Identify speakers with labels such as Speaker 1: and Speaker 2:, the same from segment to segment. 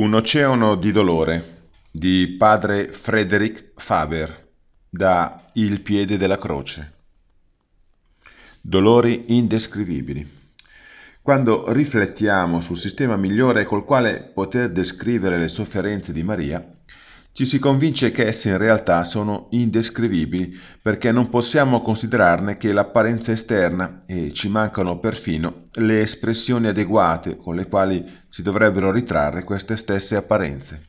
Speaker 1: Un oceano di dolore di padre Frederick Faber da Il piede della croce. Dolori indescrivibili. Quando riflettiamo sul sistema migliore col quale poter descrivere le sofferenze di Maria, ci si convince che esse in realtà sono indescrivibili perché non possiamo considerarne che l'apparenza esterna e ci mancano perfino le espressioni adeguate con le quali si dovrebbero ritrarre queste stesse apparenze.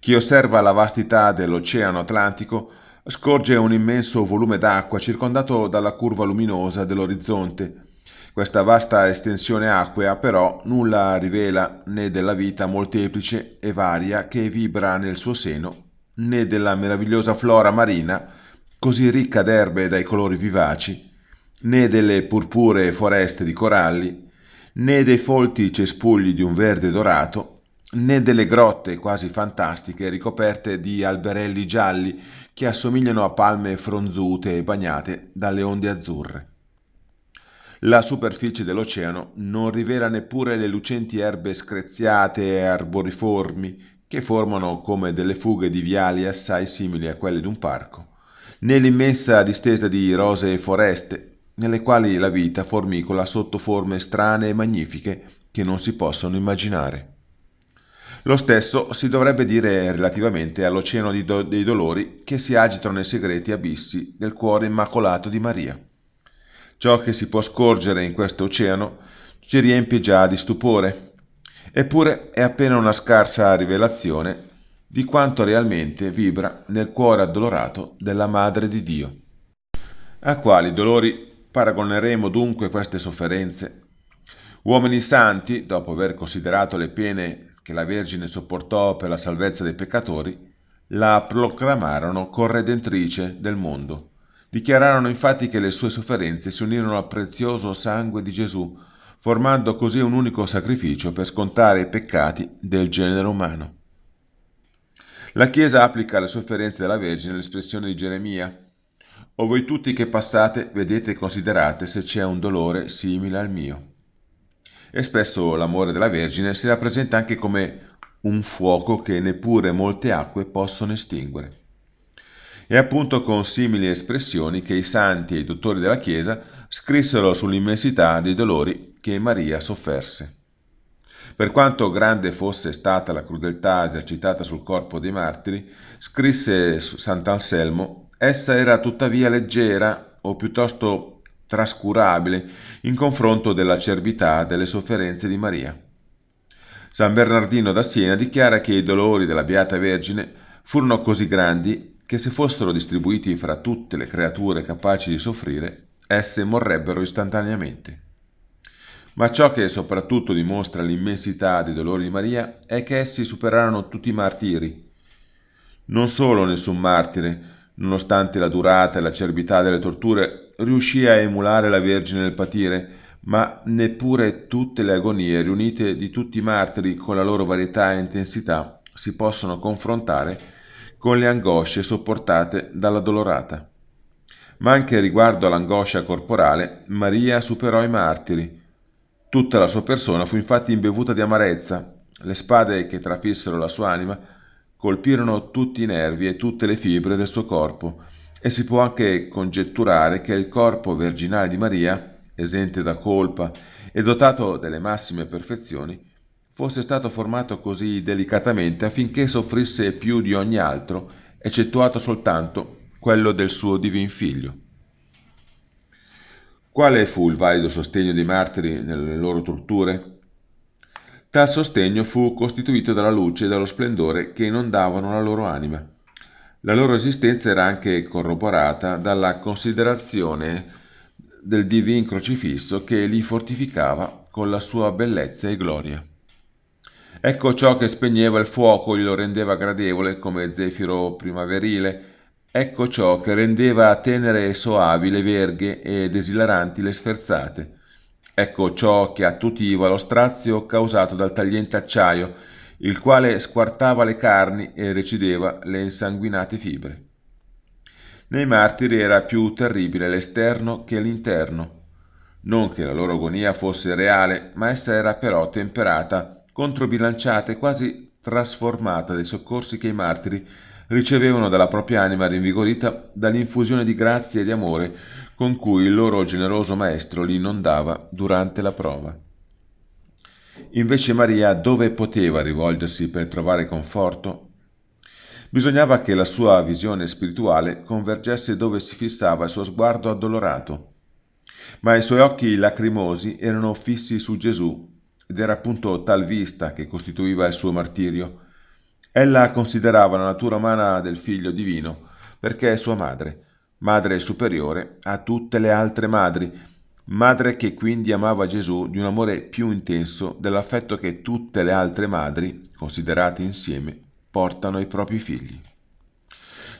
Speaker 1: Chi osserva la vastità dell'Oceano Atlantico scorge un immenso volume d'acqua circondato dalla curva luminosa dell'orizzonte questa vasta estensione acquea però nulla rivela né della vita molteplice e varia che vibra nel suo seno, né della meravigliosa flora marina, così ricca d'erbe dai colori vivaci, né delle purpuree foreste di coralli, né dei folti cespugli di un verde dorato, né delle grotte quasi fantastiche ricoperte di alberelli gialli che assomigliano a palme fronzute e bagnate dalle onde azzurre. La superficie dell'oceano non rivela neppure le lucenti erbe screziate e arboriformi che formano come delle fughe di viali assai simili a quelle di un parco, né l'immensa distesa di rosee foreste, nelle quali la vita formicola sotto forme strane e magnifiche che non si possono immaginare. Lo stesso si dovrebbe dire relativamente all'oceano dei dolori che si agitano nei segreti abissi del cuore immacolato di Maria. Ciò che si può scorgere in questo oceano ci riempie già di stupore. Eppure è appena una scarsa rivelazione di quanto realmente vibra nel cuore addolorato della Madre di Dio. A quali dolori paragoneremo dunque queste sofferenze? Uomini santi, dopo aver considerato le pene che la Vergine sopportò per la salvezza dei peccatori, la proclamarono corredentrice del mondo. Dichiararono infatti che le sue sofferenze si unirono al prezioso sangue di Gesù, formando così un unico sacrificio per scontare i peccati del genere umano. La Chiesa applica alle sofferenze della Vergine l'espressione di Geremia. O voi tutti che passate, vedete e considerate se c'è un dolore simile al mio. E spesso l'amore della Vergine si rappresenta anche come un fuoco che neppure molte acque possono estinguere. È appunto con simili espressioni che i santi e i dottori della Chiesa scrissero sull'immensità dei dolori che Maria sofferse. Per quanto grande fosse stata la crudeltà esercitata sul corpo dei martiri, scrisse Sant'Anselmo, essa era tuttavia leggera o piuttosto trascurabile in confronto della cervità delle sofferenze di Maria. San Bernardino da Siena dichiara che i dolori della Beata Vergine furono così grandi che se fossero distribuiti fra tutte le creature capaci di soffrire, esse morrebbero istantaneamente. Ma ciò che soprattutto dimostra l'immensità dei dolori di Maria è che essi superarono tutti i martiri. Non solo nessun martire, nonostante la durata e l'acerbità delle torture, riuscì a emulare la Vergine nel patire, ma neppure tutte le agonie riunite di tutti i martiri con la loro varietà e intensità si possono confrontare con le angosce sopportate dalla dolorata. Ma anche riguardo all'angoscia corporale, Maria superò i martiri. Tutta la sua persona fu infatti imbevuta di amarezza. Le spade che trafissero la sua anima colpirono tutti i nervi e tutte le fibre del suo corpo e si può anche congetturare che il corpo virginale di Maria, esente da colpa e dotato delle massime perfezioni, fosse stato formato così delicatamente affinché soffrisse più di ogni altro, eccettuato soltanto quello del suo divin figlio. Quale fu il valido sostegno dei martiri nelle loro torture? Tal sostegno fu costituito dalla luce e dallo splendore che inondavano la loro anima. La loro esistenza era anche corroborata dalla considerazione del divin crocifisso che li fortificava con la sua bellezza e gloria. Ecco ciò che spegneva il fuoco e lo rendeva gradevole come zefiro primaverile. Ecco ciò che rendeva tenere e soavi le verghe ed esilaranti le sferzate. Ecco ciò che attutiva lo strazio causato dal tagliente acciaio, il quale squartava le carni e recideva le insanguinate fibre. Nei martiri era più terribile l'esterno che l'interno. Non che la loro agonia fosse reale, ma essa era però temperata controbilanciata e quasi trasformata dei soccorsi che i martiri ricevevano dalla propria anima rinvigorita dall'infusione di grazia e di amore con cui il loro generoso maestro li inondava durante la prova. Invece Maria dove poteva rivolgersi per trovare conforto? Bisognava che la sua visione spirituale convergesse dove si fissava il suo sguardo addolorato, ma i suoi occhi lacrimosi erano fissi su Gesù ed era appunto tal vista che costituiva il suo martirio. Ella considerava la natura umana del figlio divino perché è sua madre, madre superiore a tutte le altre madri, madre che quindi amava Gesù di un amore più intenso dell'affetto che tutte le altre madri, considerate insieme, portano ai propri figli.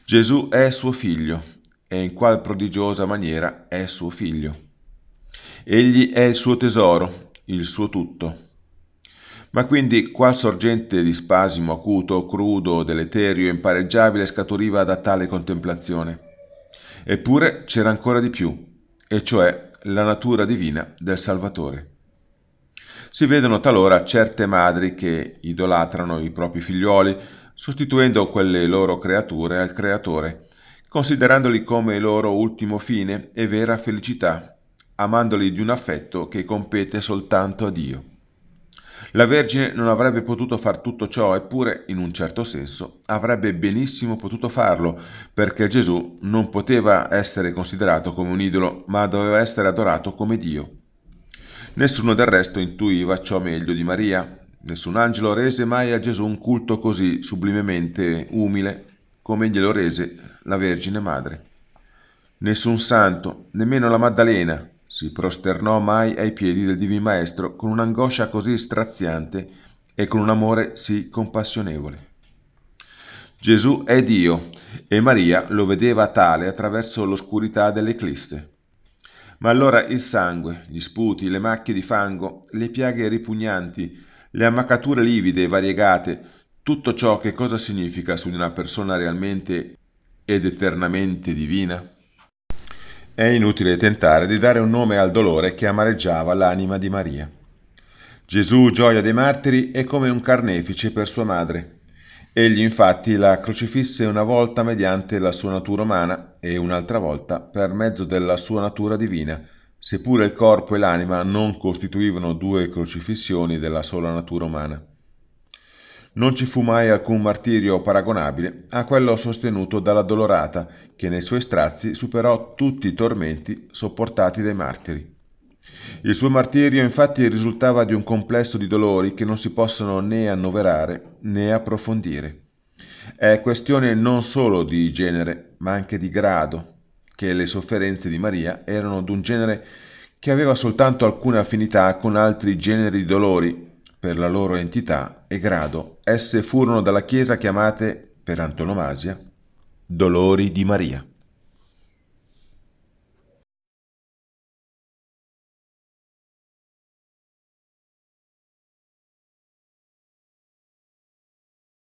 Speaker 1: Gesù è suo figlio e in qual prodigiosa maniera è suo figlio. Egli è il suo tesoro il suo tutto. Ma quindi qual sorgente di spasimo acuto, crudo, deleterio, impareggiabile scaturiva da tale contemplazione? Eppure c'era ancora di più, e cioè la natura divina del Salvatore. Si vedono talora certe madri che idolatrano i propri figlioli, sostituendo quelle loro creature al Creatore, considerandoli come loro ultimo fine e vera felicità, amandoli di un affetto che compete soltanto a Dio. La Vergine non avrebbe potuto far tutto ciò, eppure, in un certo senso, avrebbe benissimo potuto farlo, perché Gesù non poteva essere considerato come un idolo, ma doveva essere adorato come Dio. Nessuno del resto intuiva ciò meglio di Maria. Nessun angelo rese mai a Gesù un culto così sublimemente umile come glielo rese la Vergine Madre. Nessun santo, nemmeno la Maddalena, si prosternò mai ai piedi del Divin Maestro con un'angoscia così straziante e con un amore sì compassionevole. Gesù è Dio e Maria lo vedeva tale attraverso l'oscurità dell'eclisse. Ma allora il sangue, gli sputi, le macchie di fango, le piaghe ripugnanti, le ammaccature livide e variegate, tutto ciò che cosa significa su di una persona realmente ed eternamente divina? È inutile tentare di dare un nome al dolore che amareggiava l'anima di Maria. Gesù, gioia dei martiri, è come un carnefice per sua madre. Egli infatti la crocifisse una volta mediante la sua natura umana e un'altra volta per mezzo della sua natura divina, seppure il corpo e l'anima non costituivano due crocifissioni della sola natura umana. Non ci fu mai alcun martirio paragonabile a quello sostenuto dalla Dolorata, che nei suoi strazi superò tutti i tormenti sopportati dai martiri. Il suo martirio infatti risultava di un complesso di dolori che non si possono né annoverare né approfondire. È questione non solo di genere, ma anche di grado, che le sofferenze di Maria erano d'un genere che aveva soltanto alcune affinità con altri generi di dolori, per la loro entità e grado, esse furono dalla Chiesa chiamate, per antonomasia, dolori di Maria.